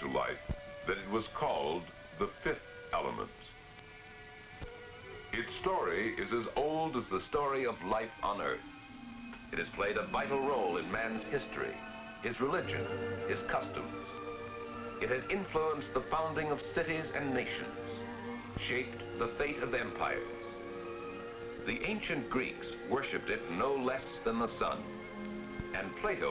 to life that it was called the fifth element. Its story is as old as the story of life on Earth. It has played a vital role in man's history, his religion, his customs. It has influenced the founding of cities and nations, shaped the fate of empires. The ancient Greeks worshipped it no less than the sun.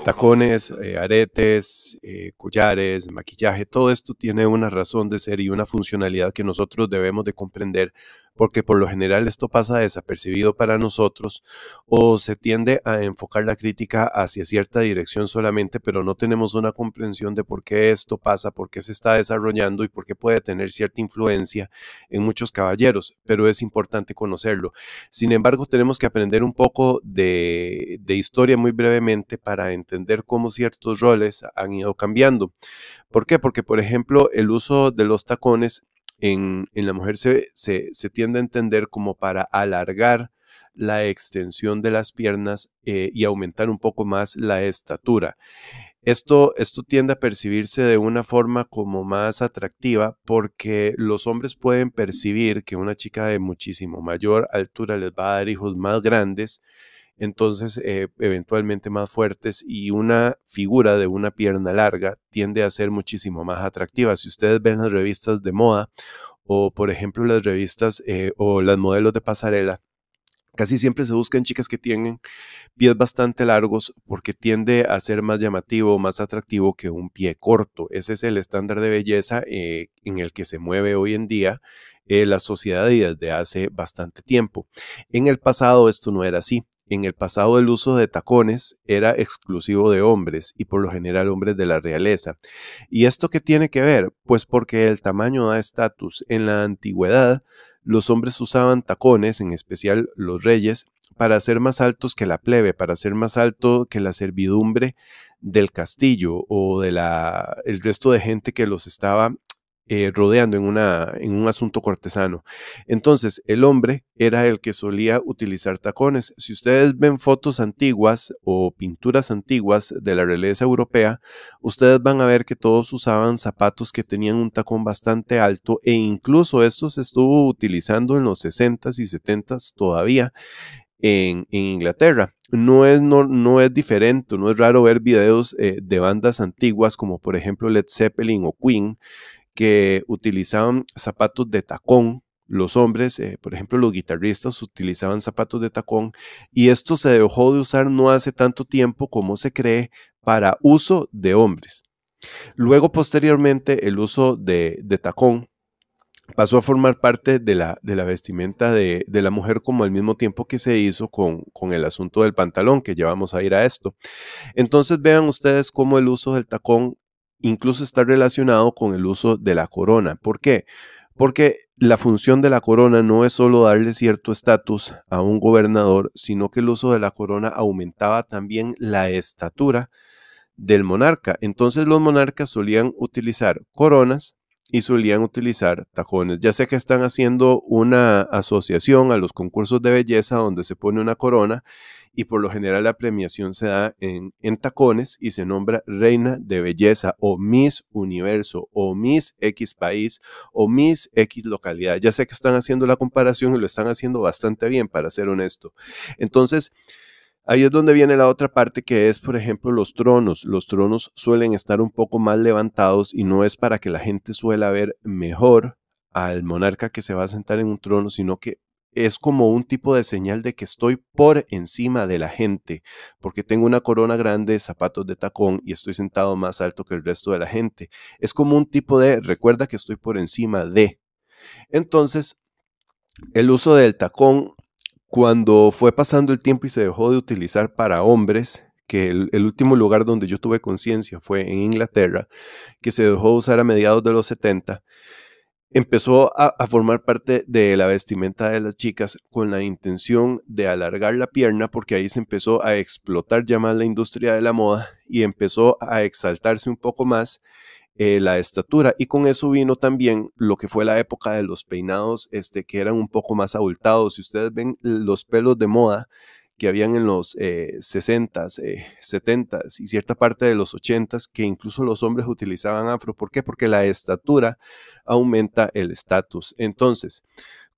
Tacones, eh, aretes, eh, collares, maquillaje, todo esto tiene una razón de ser y una funcionalidad que nosotros debemos de comprender porque por lo general esto pasa desapercibido para nosotros o se tiende a enfocar la crítica hacia cierta dirección solamente, pero no tenemos una comprensión de por qué esto pasa, por qué se está desarrollando y por qué puede tener cierta influencia en muchos caballeros, pero es importante conocerlo. Sin embargo, tenemos que aprender un poco de, historia muy brevemente para entender cómo ciertos roles han ido cambiando. ¿Por qué? Porque, por ejemplo, el uso de los tacones en, la mujer se, tiende a entender como para alargar la extensión de las piernas eh, y aumentar un poco más la estatura. Esto, esto, tiende a percibirse de una forma como más atractiva porque los hombres pueden percibir que una chica de muchísimo mayor altura les va a dar hijos más grandes entonces eh, eventualmente más fuertes y una figura de una pierna larga tiende a ser muchísimo más atractiva. Si ustedes ven las revistas de moda o por ejemplo las revistas eh, o las modelos de pasarela, casi siempre se buscan chicas que tienen pies bastante largos porque tiende a ser más llamativo, más atractivo que un pie corto. Ese es el estándar de belleza eh, en el que se mueve hoy en día la sociedad y desde hace bastante tiempo. En el pasado esto no era así. En el pasado el uso de tacones era exclusivo de hombres y por lo general hombres de la realeza. ¿Y esto qué tiene que ver? Pues porque el tamaño da estatus. En la antigüedad los hombres usaban tacones, en especial los reyes, para ser más altos que la plebe, para ser más alto que la servidumbre del castillo o de la el resto de gente que los estaba eh, rodeando en, una, en un asunto cortesano. Entonces, el hombre era el que solía utilizar tacones. Si ustedes ven fotos antiguas o pinturas antiguas de la realeza europea, ustedes van a ver que todos usaban zapatos que tenían un tacón bastante alto e incluso esto se estuvo utilizando en los 60s y 70 todavía en, Inglaterra. No es, no es, diferente, no es raro ver videos eh, de bandas antiguas como por ejemplo Led Zeppelin o Queen que utilizaban zapatos de tacón. Los hombres, eh, por ejemplo, los guitarristas utilizaban zapatos de tacón y esto se dejó de usar no hace tanto tiempo como se cree para uso de hombres. Luego, posteriormente, el uso de, de tacón pasó a formar parte de la, de la vestimenta de, la mujer como al mismo tiempo que se hizo con, con, el asunto del pantalón, que ya vamos a ir a esto. Entonces vean ustedes cómo el uso del tacón incluso está relacionado con el uso de la corona. ¿Por qué? Porque la función de la corona no es solo darle cierto estatus a un gobernador, sino que el uso de la corona aumentaba también la estatura del monarca. Entonces los monarcas solían utilizar coronas y solían utilizar tacones. Ya sé que están haciendo una asociación a los concursos de belleza donde se pone una corona y por lo general la premiación se da en, tacones y se nombra Reina de Belleza o Miss Universo o Miss X País o Miss X Localidad. Ya sé que están haciendo la comparación y lo están haciendo bastante bien, para ser honesto. Entonces, Ahí es donde viene la otra parte que es, por ejemplo, los tronos. Los tronos suelen estar un poco más levantados y no es para que la gente suela ver mejor al monarca que se va a sentar en un trono, sino que es como un tipo de señal de que estoy por encima de la gente, porque tengo una corona grande, zapatos de tacón y estoy sentado más alto que el resto de la gente. Es como un tipo de recuerda que estoy por encima de. Entonces, el uso del tacón cuando fue pasando el tiempo y se dejó de utilizar para hombres, que el, último lugar donde yo tuve conciencia fue en Inglaterra, que se dejó de usar a mediados de los 70, empezó a, a, formar parte de la vestimenta de las chicas con la intención de alargar la pierna porque ahí se empezó a explotar ya más la industria de la moda y empezó a exaltarse un poco más eh, la estatura. Y con eso vino también lo que fue la época de los peinados, este, que eran un poco más abultados. Si ustedes ven los pelos de moda que habían en los 60s, eh, 70s eh, y cierta parte de los 80s, que incluso los hombres utilizaban afro. ¿Por qué? Porque la estatura aumenta el estatus. Entonces,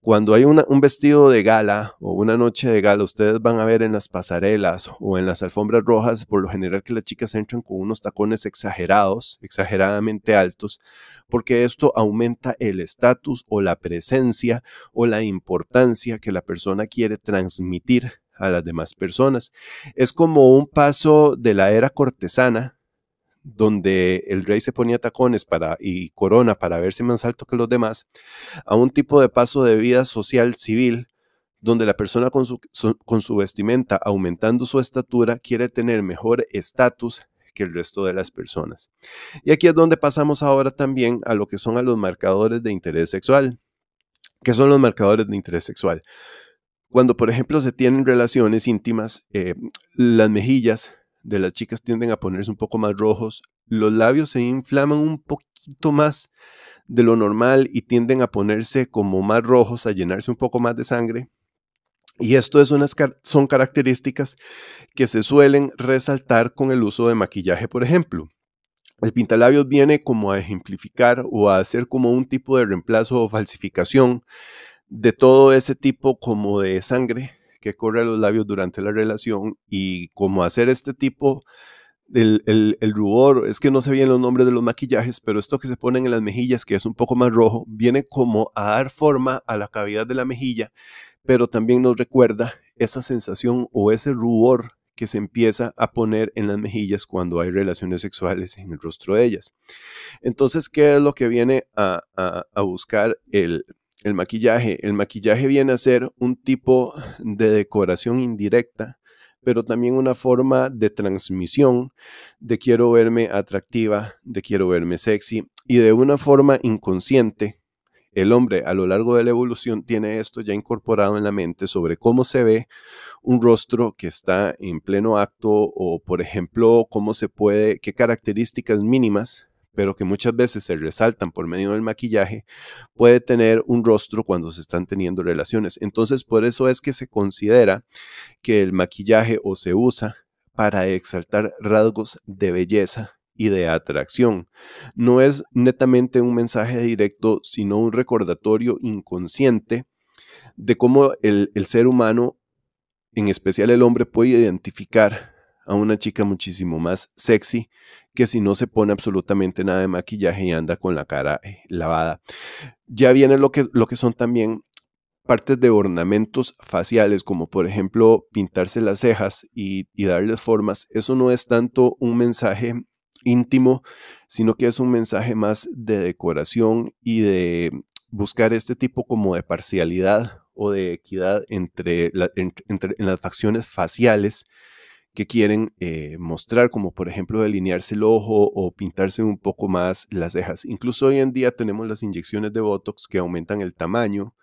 cuando hay un vestido de gala o una noche de gala, ustedes van a ver en las pasarelas o en las alfombras rojas, por lo general que las chicas entran con unos tacones exagerados, exageradamente altos, porque esto aumenta el estatus o la presencia o la importancia que la persona quiere transmitir a las demás personas. Es como un paso de la era cortesana donde el rey se ponía tacones para, y corona para verse más alto que los demás, a un tipo de paso de vida social civil donde la persona con su, vestimenta aumentando su estatura quiere tener mejor estatus que el resto de las personas. Y aquí es donde pasamos ahora también a lo que son a los marcadores de interés sexual. que son los marcadores de interés sexual? Cuando, por ejemplo, se tienen relaciones íntimas, eh, las mejillas de las chicas tienden a ponerse un poco más rojos, los labios se inflaman un poquito más de lo normal y tienden a ponerse como más rojos, a llenarse un poco más de sangre. Y esto es unas, son características que se suelen resaltar con el uso de maquillaje, por ejemplo. El pintalabios viene como a ejemplificar o a hacer como un tipo de reemplazo o falsificación de todo ese tipo como de sangre que corre a los labios durante la relación y cómo hacer este tipo el, rubor, es que no sé bien los nombres de los maquillajes, pero esto que se ponen en las mejillas, que es un poco más rojo, viene como a dar forma a la cavidad de la mejilla, pero también nos recuerda esa sensación o ese rubor que se empieza a poner en las mejillas cuando hay relaciones sexuales en el rostro de ellas. Entonces, ¿qué es lo que viene a buscar el, el maquillaje. El maquillaje viene a ser un tipo de decoración indirecta, pero también una forma de transmisión de quiero verme atractiva, de quiero verme sexy y de una forma inconsciente. El hombre a lo largo de la evolución tiene esto ya incorporado en la mente sobre cómo se ve un rostro que está en pleno acto o, por ejemplo, cómo se puede, qué características mínimas pero que muchas veces se resaltan por medio del maquillaje, puede tener un rostro cuando se están teniendo relaciones. Entonces, por eso es que se considera que el maquillaje o se usa para exaltar rasgos de belleza y de atracción. No es netamente un mensaje directo, sino un recordatorio inconsciente de cómo el, ser humano, en especial el hombre, puede identificar a una chica muchísimo más sexy que si no se pone absolutamente nada de maquillaje y anda con la cara eh, lavada. Ya viene lo que, lo que son también partes de ornamentos faciales, como por ejemplo pintarse las cejas y, darles formas. Eso no es tanto un mensaje íntimo, sino que es un mensaje más de decoración y de buscar este tipo como de parcialidad o de equidad entre, en las facciones faciales que quieren eh, mostrar, como por ejemplo delinearse el ojo o pintarse un poco más las cejas. Incluso hoy en día tenemos las inyecciones de Botox que aumentan el tamaño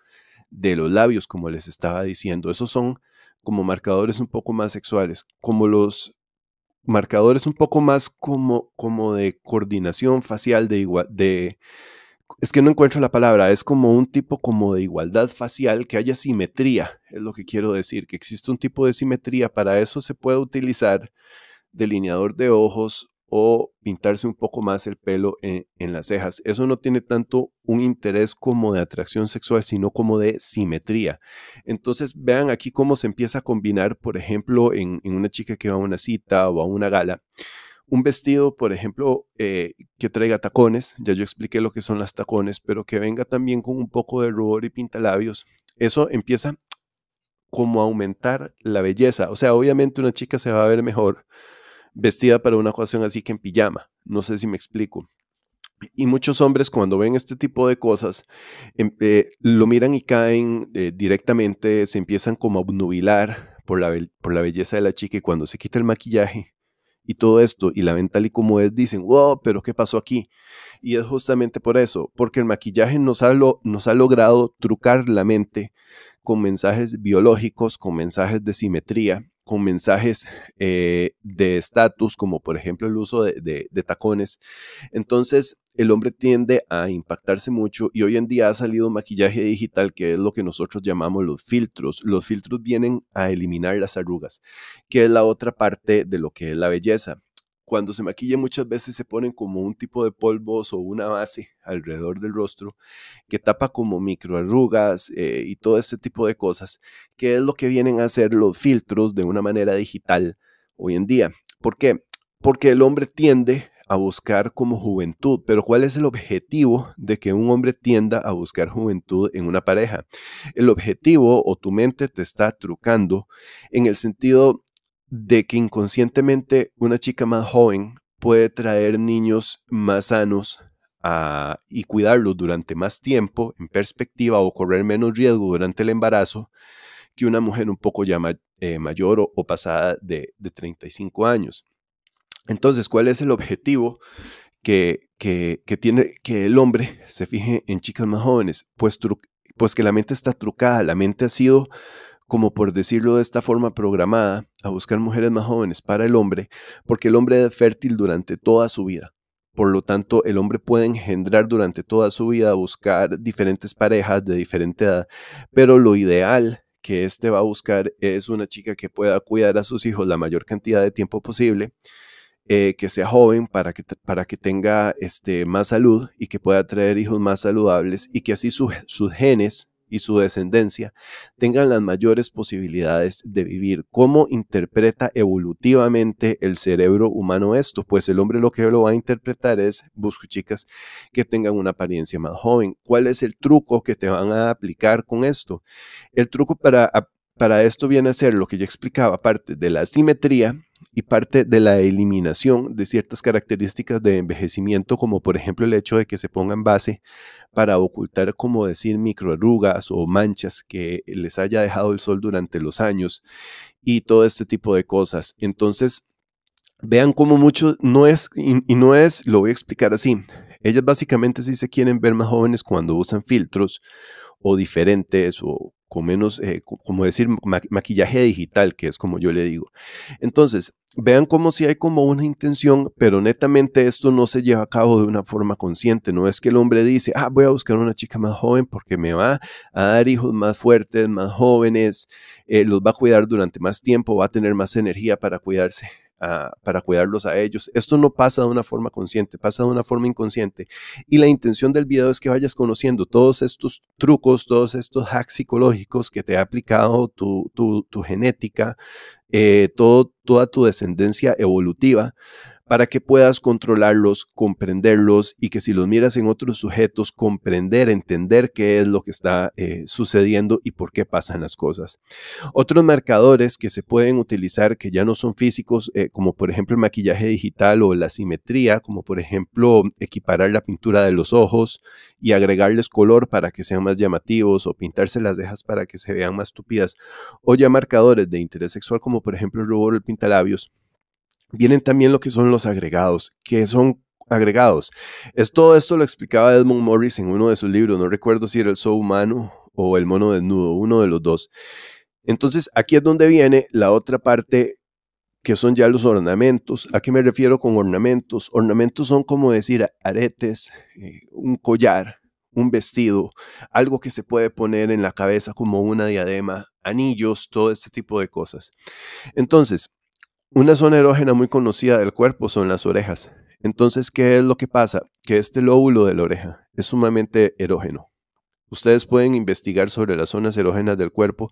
de los labios, como les estaba diciendo. Esos son como marcadores un poco más sexuales, como los marcadores un poco más como, como de coordinación facial, de, de es que no encuentro la palabra, es como un tipo como de igualdad facial, que haya simetría, es lo que quiero decir, que existe un tipo de simetría, para eso se puede utilizar delineador de ojos o pintarse un poco más el pelo e, en, las cejas. Eso no tiene tanto un interés como de atracción sexual, sino como de simetría. Entonces vean aquí cómo se empieza a combinar, por ejemplo, en una chica que va a una cita o a una gala, un vestido, por ejemplo, eh, que traiga tacones, ya yo expliqué lo que son las tacones, pero que venga también con un poco de rubor y pintalabios, eso empieza como a aumentar la belleza. O sea, obviamente una chica se va a ver mejor vestida para una ocasión así que en pijama. No sé si me explico. Y muchos hombres cuando ven este tipo de cosas, em, eh, lo miran y caen eh, directamente, se empiezan como a obnubilar por la, por la belleza de la chica y cuando se quita el maquillaje, y todo esto y la mental tal y como es, dicen, wow, pero ¿qué pasó aquí? Y es justamente por eso, porque el maquillaje nos nos ha logrado trucar la mente con mensajes biológicos, con mensajes de simetría, con mensajes eh, de estatus, como por ejemplo el uso de, de, tacones. Entonces, el hombre tiende a impactarse mucho y hoy en día ha salido maquillaje digital, que es lo que nosotros llamamos los filtros. Los filtros vienen a eliminar las arrugas, que es la otra parte de lo que es la belleza cuando se maquilla muchas veces se ponen como un tipo de polvos o una base alrededor del rostro que tapa como microarrugas eh, y todo ese tipo de cosas, que es lo que vienen a hacer los filtros de una manera digital hoy en día. ¿Por qué? Porque el hombre tiende a buscar como juventud, pero ¿cuál es el objetivo de que un hombre tienda a buscar juventud en una pareja? El objetivo o tu mente te está trucando en el sentido de que inconscientemente una chica más joven puede traer niños más sanos ah, y cuidarlos durante más tiempo en perspectiva o correr menos riesgo durante el embarazo que una mujer un poco ya eh, mayor o, pasada de, 35 años. Entonces, ¿cuál es el objetivo que, tiene que el hombre se fije en chicas más jóvenes? Pues, pues que la mente está trucada, la mente ha sido como por decirlo de esta forma programada, a buscar mujeres más jóvenes para el hombre, porque el hombre es fértil durante toda su vida. Por lo tanto, el hombre puede engendrar durante toda su vida, buscar diferentes parejas de diferente edad, pero lo ideal que éste va a buscar es una chica que pueda cuidar a sus hijos la mayor cantidad de tiempo posible, eh, que sea joven para que, para que tenga este, más salud y que pueda traer hijos más saludables y que así sus genes y su descendencia tengan las mayores posibilidades de vivir. ¿Cómo interpreta evolutivamente el cerebro humano esto? Pues el hombre lo que lo va a interpretar es, busco chicas que tengan una apariencia más joven. ¿Cuál es el truco que te van a aplicar con esto? El truco para, para esto viene a ser lo que ya explicaba, aparte de la simetría, y parte de la eliminación de ciertas características de envejecimiento, como por ejemplo el hecho de que se pongan base para ocultar, como decir, microarrugas o manchas que les haya dejado el sol durante los años y todo este tipo de cosas. Entonces, vean cómo mucho no es, y, no es, lo voy a explicar así. Ellas básicamente si se quieren ver más jóvenes cuando usan filtros o diferentes o con menos, eh, como decir, maquillaje digital, que es como yo le digo. Entonces, vean cómo si hay como una intención, pero netamente esto no se lleva a cabo de una forma consciente. No es que el hombre dice, ah, voy a buscar una chica más joven porque me va a dar hijos más fuertes, más jóvenes, eh, los va a cuidar durante más tiempo, va a tener más energía para cuidarse para cuidarlos a ellos. Esto no pasa de una forma consciente, pasa de una forma inconsciente. Y la intención del video es que vayas conociendo todos estos trucos, todos estos hacks psicológicos que te ha aplicado tu, genética, eh, toda tu descendencia evolutiva para que puedas controlarlos, comprenderlos y que si los miras en otros sujetos, comprender, entender qué es lo que está eh, sucediendo y por qué pasan las cosas. Otros marcadores que se pueden utilizar que ya no son físicos, eh, como por ejemplo el maquillaje digital o la simetría, como por ejemplo equiparar la pintura de los ojos y agregarles color para que sean más llamativos o pintarse las cejas para que se vean más tupidas o ya marcadores de interés sexual como por ejemplo el rubor o el pintalabios vienen también lo que son los agregados, que son agregados. Es, todo esto lo explicaba Edmund Morris en uno de sus libros, no recuerdo si era El so Humano o El Mono Desnudo, uno de los dos. Entonces, aquí es donde viene la otra parte que son ya los ornamentos. ¿A qué me refiero con ornamentos? Ornamentos son como decir aretes, eh, un collar, un vestido, algo que se puede poner en la cabeza como una diadema, anillos, todo este tipo de cosas. Entonces, una zona erógena muy conocida del cuerpo son las orejas. Entonces, ¿qué es lo que pasa? Que este lóbulo de la oreja es sumamente erógeno. Ustedes pueden investigar sobre las zonas erógenas del cuerpo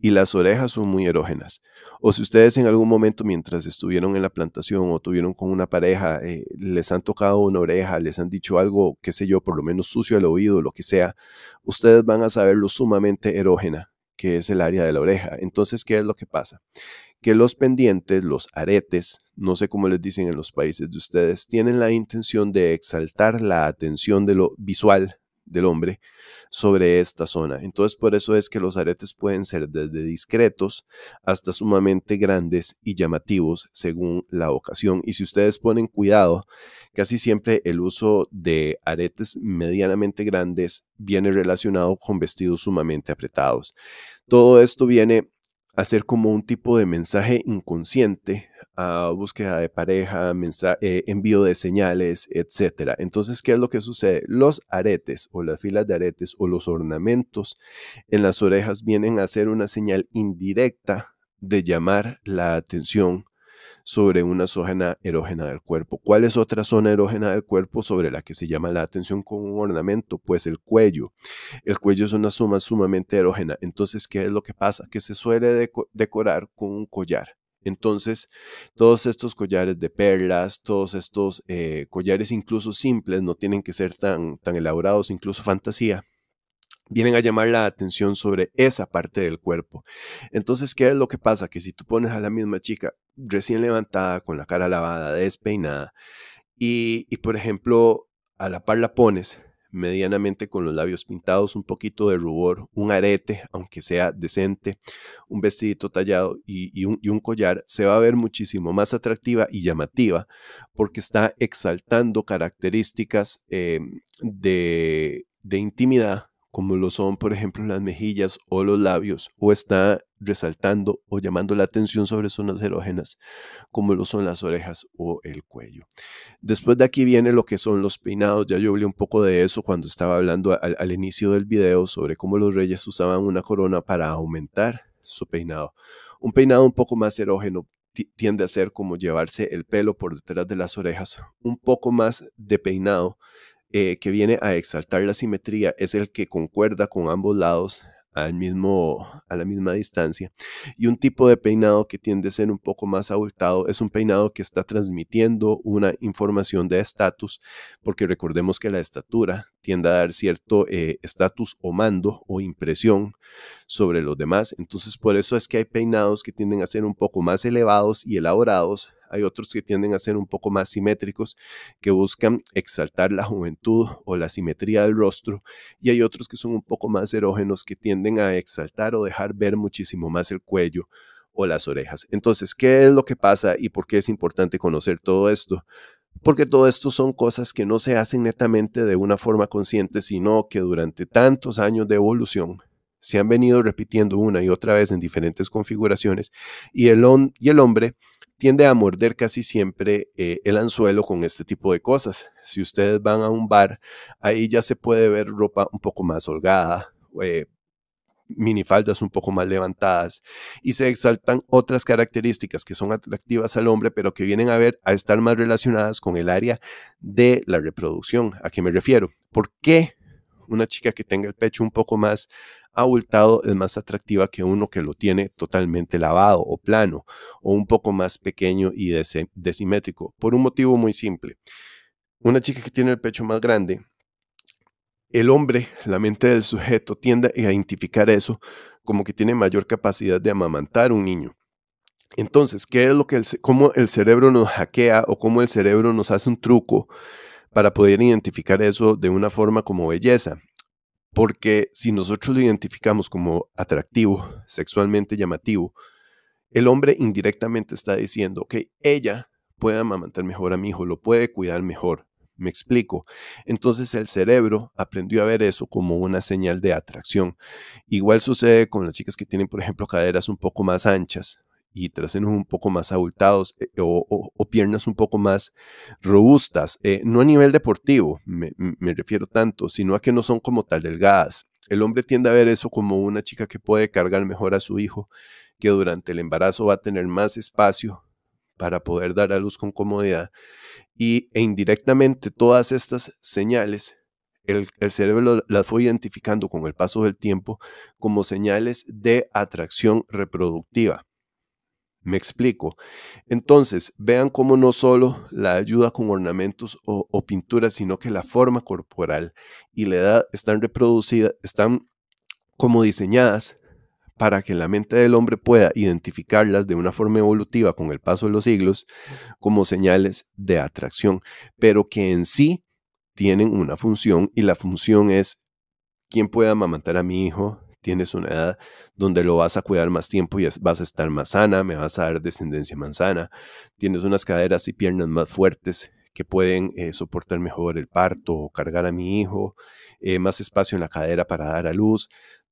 y las orejas son muy erógenas. O si ustedes en algún momento mientras estuvieron en la plantación o tuvieron con una pareja, eh, les han tocado una oreja, les han dicho algo, qué sé yo, por lo menos sucio al oído, lo que sea, ustedes van a saber lo sumamente erógena que es el área de la oreja. Entonces, ¿qué es lo que pasa? que los pendientes, los aretes, no sé cómo les dicen en los países de ustedes, tienen la intención de exaltar la atención de lo visual del hombre sobre esta zona. Entonces por eso es que los aretes pueden ser desde discretos hasta sumamente grandes y llamativos según la ocasión. Y si ustedes ponen cuidado, casi siempre el uso de aretes medianamente grandes viene relacionado con vestidos sumamente apretados. Todo esto viene hacer como un tipo de mensaje inconsciente a búsqueda de pareja, eh, envío de señales, etc. Entonces, ¿qué es lo que sucede? Los aretes o las filas de aretes o los ornamentos en las orejas vienen a ser una señal indirecta de llamar la atención sobre una zona erógena del cuerpo. ¿Cuál es otra zona erógena del cuerpo sobre la que se llama la atención con un ornamento? Pues el cuello. El cuello es una suma sumamente erógena. Entonces, ¿qué es lo que pasa? Que se suele decorar con un collar. Entonces, todos estos collares de perlas, todos estos eh, collares incluso simples, no tienen que ser tan elaborados, incluso fantasía, vienen a llamar la atención sobre esa parte del cuerpo. Entonces, ¿qué es lo que pasa? Que si tú pones a la misma chica recién levantada, con la cara lavada, despeinada, y, y por ejemplo, a la par la pones medianamente con los labios pintados, un poquito de rubor, un arete, aunque sea decente, un vestidito tallado y, un, collar, se va a ver muchísimo más atractiva y llamativa porque está exaltando características em, de, de intimidad como lo son, por ejemplo, las mejillas o los labios, o está resaltando o llamando la atención sobre zonas erógenas, como lo son las orejas o el cuello. Después de aquí viene lo que son los peinados. Ya yo hablé un poco de eso cuando estaba hablando al, inicio del video sobre cómo los reyes usaban una corona para aumentar su peinado. Un peinado un poco más erógeno tiende a ser como llevarse el pelo por detrás de las orejas, un poco más de peinado eh, que viene a exaltar la simetría es el que concuerda con ambos lados a la misma distancia. Y un tipo de peinado que tiende a ser un poco más abultado es un peinado que está transmitiendo una información de estatus, porque recordemos que la estatura tiende a dar cierto eh, estatus o mando o impresión sobre los demás. Entonces, por eso es que hay peinados que tienden a ser un poco más elevados y elaborados hay otros que tienden a ser un poco más simétricos, que buscan exaltar la juventud o la simetría del rostro, y hay otros que son un poco más erógenos, que tienden a exaltar o dejar ver muchísimo más el cuello o las orejas. Entonces, ¿qué es lo que pasa y por qué es importante conocer todo esto? porque todo esto son cosas que no se hacen netamente de una forma consciente, sino que durante tantos años de evolución se han venido repitiendo una y otra vez en diferentes configuraciones y el, y el hombre tiende a morder casi siempre eh, el anzuelo con este tipo de cosas. Si ustedes van a un bar, ahí ya se puede ver ropa un poco más holgada, eh, minifaldas un poco más levantadas y se exaltan otras características que son atractivas al hombre, pero que vienen a ver a estar más relacionadas con el área de la reproducción. ¿A qué me refiero? ¿Por qué una chica que tenga el pecho un poco más abultado es más atractiva que uno que lo tiene totalmente lavado o plano o un poco más pequeño y desimétrico, por un motivo muy simple. Una chica que tiene el pecho más grande, el hombre, la mente del sujeto, tiende a identificar eso como que tiene mayor capacidad de amamantar un niño. Entonces, ¿qué es lo que el, cómo el cerebro nos hackea o cómo el cerebro nos hace un truco para poder identificar eso de una forma como belleza. Porque si nosotros lo identificamos como atractivo, sexualmente llamativo, el hombre indirectamente está diciendo que ella puede amamantar mejor a mi hijo, lo puede cuidar mejor. Me explico. Entonces el cerebro aprendió a ver eso como una señal de atracción. Igual sucede con las chicas que tienen, por ejemplo, caderas un poco más anchas y trasenos un poco más abultados eh, o, piernas un poco más robustas. Eh, no a nivel deportivo, me, refiero tanto, sino a que no son como tal delgadas. El hombre tiende a ver eso como una chica que puede cargar mejor a su hijo, que durante el embarazo va a tener más espacio para poder dar a luz con comodidad. Y e indirectamente todas estas señales, el cerebro las fue identificando con el paso del tiempo como señales de atracción reproductiva me explico. Entonces, vean cómo no solo la ayuda con ornamentos o, pinturas, sino que la forma corporal y la edad están reproducidas, están como diseñadas para que la mente del hombre pueda identificarlas de una forma evolutiva con el paso de los siglos como señales de atracción, pero que en sí tienen una función y la función es quién puede amamantar a mi hijo, tienes una edad donde lo vas a cuidar más tiempo y vas a estar más sana, me vas a dar descendencia manzana. tienes unas caderas y piernas más fuertes que pueden eh, soportar mejor el parto o cargar a mi hijo, eh, más espacio en la cadera para dar a luz,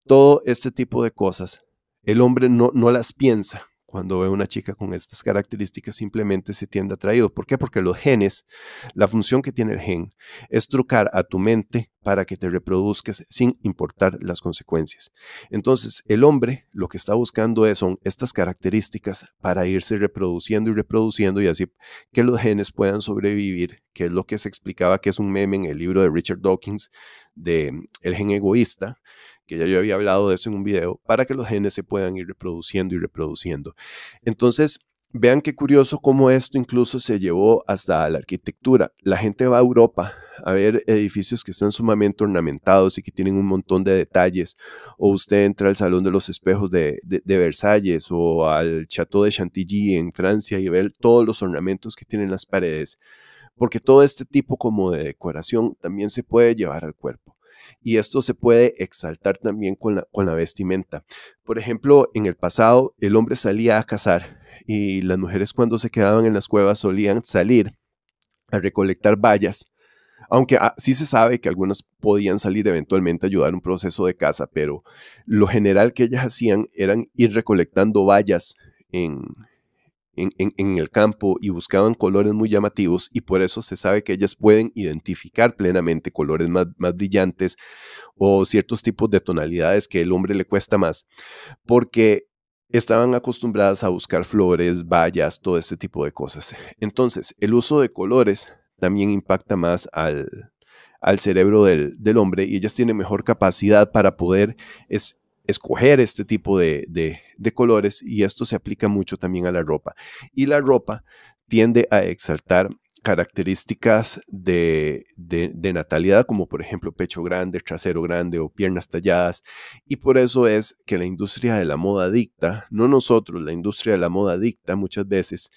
todo este tipo de cosas. El hombre no las piensa cuando ve una chica con estas características simplemente se tiende atraído. ¿Por qué? Porque los genes, la función que tiene el gen es trucar a tu mente para que te reproduzcas sin importar las consecuencias. Entonces, el hombre lo que está buscando es, son estas características para irse reproduciendo y reproduciendo y así que los genes puedan sobrevivir, que es lo que se explicaba que es un meme en el libro de Richard Dawkins de mm, El gen egoísta, que ya yo había hablado de eso en un video, para que los genes se puedan ir reproduciendo y reproduciendo. Entonces, Vean qué curioso cómo esto incluso se llevó hasta la arquitectura. La gente va a Europa a ver edificios que están sumamente ornamentados y que tienen un montón de detalles. O usted entra al Salón de los Espejos de, Versalles o al Chateau de Chantilly en Francia y ve todos los ornamentos que tienen las paredes. Porque todo este tipo como de decoración también se puede llevar al cuerpo y esto se puede exaltar también con la, vestimenta. Por ejemplo, en el pasado el hombre salía a cazar y las mujeres cuando se quedaban en las cuevas solían salir a recolectar bayas, aunque ah, sí se sabe que algunas podían salir eventualmente a ayudar un proceso de caza, pero lo general que ellas hacían eran ir recolectando vallas en, en, el campo y buscaban colores muy llamativos y por eso se sabe que ellas pueden identificar plenamente colores más, brillantes o ciertos tipos de tonalidades que el hombre le cuesta más, porque estaban acostumbradas a buscar flores, vallas, todo ese tipo de cosas. Entonces, el uso de colores también impacta más al, al cerebro del, hombre y ellas tienen mejor capacidad para poder escoger este tipo de, colores y esto se aplica mucho también a la ropa. Y la ropa tiende a exaltar características de, de, natalidad, como por ejemplo pecho grande, trasero grande o piernas talladas. Y por eso es que la industria de la moda dicta, no nosotros, la industria de la moda dicta muchas veces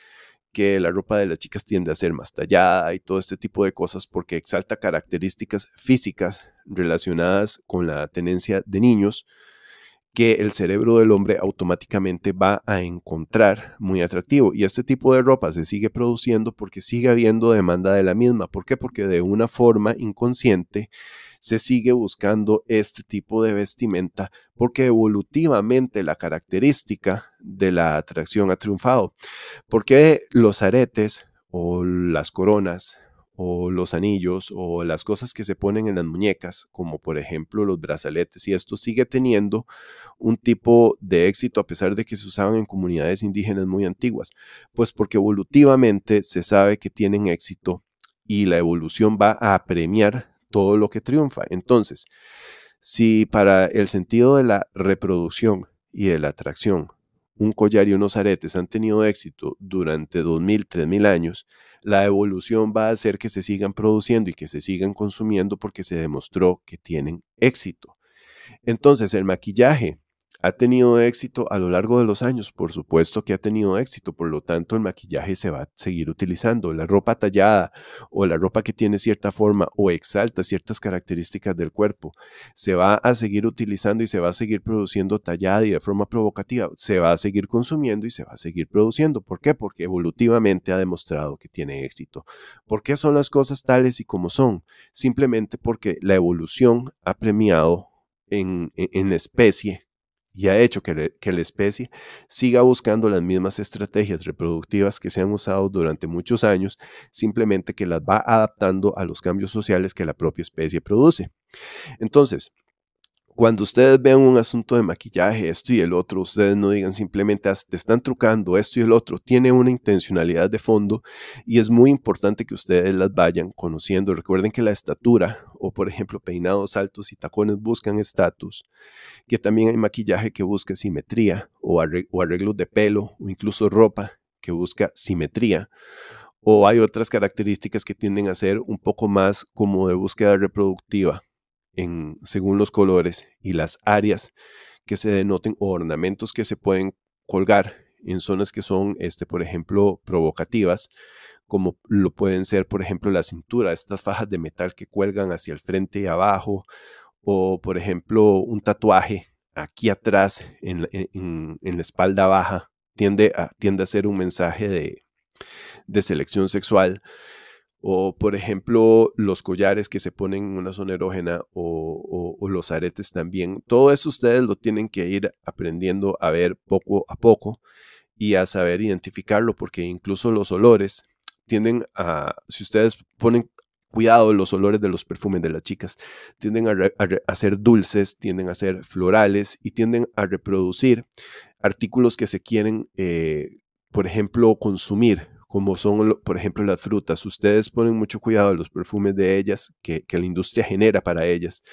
que la ropa de las chicas tiende a ser más tallada y todo este tipo de cosas porque exalta características físicas relacionadas con la tenencia de niños que el cerebro del hombre automáticamente va a encontrar muy atractivo. Y este tipo de ropa se sigue produciendo porque sigue habiendo demanda de la misma. ¿Por qué? Porque de una forma inconsciente se sigue buscando este tipo de vestimenta porque evolutivamente la característica de la atracción ha triunfado. Porque los aretes o las coronas o los anillos o las cosas que se ponen en las muñecas, como por ejemplo los brazaletes, y esto sigue teniendo un tipo de éxito a pesar de que se usaban en comunidades indígenas muy antiguas, pues porque evolutivamente se sabe que tienen éxito y la evolución va a premiar todo lo que triunfa. Entonces, si para el sentido de la reproducción y de la atracción, un collar y unos aretes han tenido éxito durante 2.000, 3.000 años, la evolución va a hacer que se sigan produciendo y que se sigan consumiendo porque se demostró que tienen éxito. Entonces, el maquillaje ha tenido éxito a lo largo de los años, por supuesto que ha tenido éxito, por lo tanto el maquillaje se va a seguir utilizando. La ropa tallada o la ropa que tiene cierta forma o exalta ciertas características del cuerpo se va a seguir utilizando y se va a seguir produciendo tallada y de forma provocativa. Se va a seguir consumiendo y se va a seguir produciendo. ¿Por qué? Porque evolutivamente ha demostrado que tiene éxito. ¿Por qué son las cosas tales y como son? Simplemente porque la evolución ha premiado en, especie y ha hecho que, la especie siga buscando las mismas estrategias reproductivas que se han usado durante muchos años, simplemente que las va adaptando a los cambios sociales que la propia especie produce. Entonces, cuando ustedes vean un asunto de maquillaje, esto y el otro, ustedes no digan simplemente te están trucando esto y el otro, tiene una intencionalidad de fondo y es muy importante que ustedes las vayan conociendo. Recuerden que la estatura o por ejemplo peinados altos y tacones buscan estatus, que también hay maquillaje que busca simetría o arreglos de pelo o incluso ropa que busca simetría o hay otras características que tienden a ser un poco más como de búsqueda reproductiva según los colores y las áreas que se denoten o ornamentos que se pueden colgar en zonas que son, este, por ejemplo, provocativas, como lo pueden ser, por ejemplo, la cintura, estas fajas de metal que cuelgan hacia el frente y abajo, o, por ejemplo, un tatuaje aquí atrás, en, la espalda baja, tiende a, tiende a ser un mensaje de, de selección sexual o por ejemplo los collares que se ponen en una zona erógena o, los aretes también. Todo eso ustedes lo tienen que ir aprendiendo a ver poco a poco y a saber identificarlo porque incluso los olores tienden a, si ustedes ponen cuidado los olores de los perfumes de las chicas, tienden a, ser dulces, tienden a ser florales y tienden a reproducir artículos que se quieren, eh, por ejemplo, consumir como son, por ejemplo, las frutas. Ustedes ponen mucho cuidado a los perfumes de ellas que, la industria genera para ellas.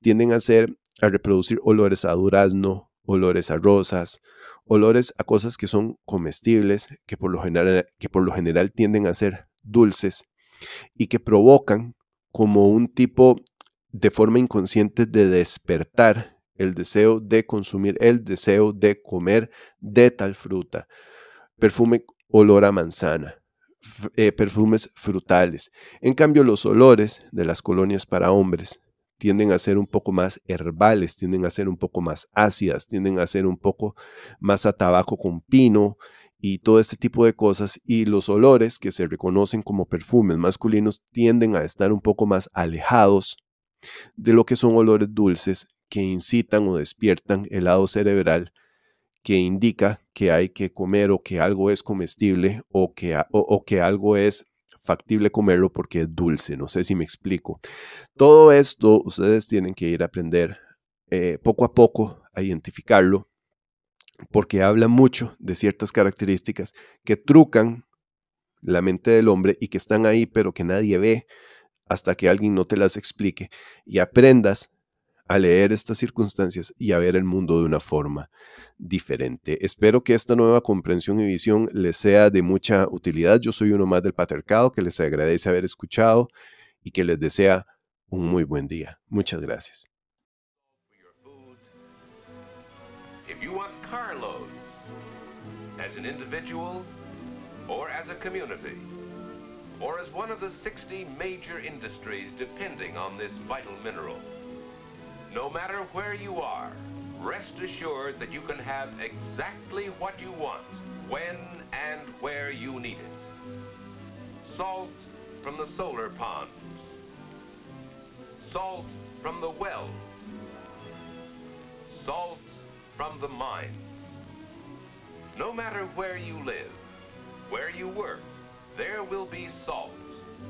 Tienden a ser, a reproducir olores a durazno, olores a rosas, olores a cosas que son comestibles, que por lo general, que por lo general tienden a ser dulces y que provocan como un tipo de forma inconsciente de despertar el deseo de consumir, el deseo de comer de tal fruta. Perfume olor a manzana, eh, perfumes frutales. En cambio, los olores de las colonias para hombres tienden a ser un poco más herbales, tienden a ser un poco más ácidas, tienden a ser un poco más a tabaco con pino, y todo este tipo de cosas y los olores que se reconocen como perfumes masculinos tienden a estar un poco más alejados de lo que son olores dulces que incitan o despiertan el lado cerebral que indica que hay que comer o que algo es comestible o que, o, que algo es factible comerlo porque es dulce. No sé si me explico. Todo esto ustedes tienen que ir a aprender eh, poco a poco a identificarlo porque habla mucho de ciertas características que trucan la mente del hombre y que están ahí pero que nadie ve hasta que alguien no te las explique y aprendas a leer estas circunstancias y a ver el mundo de una forma diferente. Espero que esta nueva comprensión y visión les sea de mucha utilidad. Yo soy uno más del patriarcado que les agradece haber escuchado y que les desea un muy buen día. Muchas gracias. or as one of the 60 major industries depending on this vital mineral. No matter where you are, rest assured that you can have exactly what you want, when and where you need it. Salt from the solar ponds. Salt from the wells. Salt from the mines. No matter where you live, where you work, there will be salt,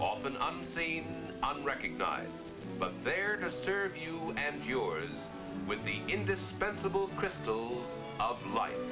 often unseen, unrecognized but there to serve you and yours with the indispensable crystals of life.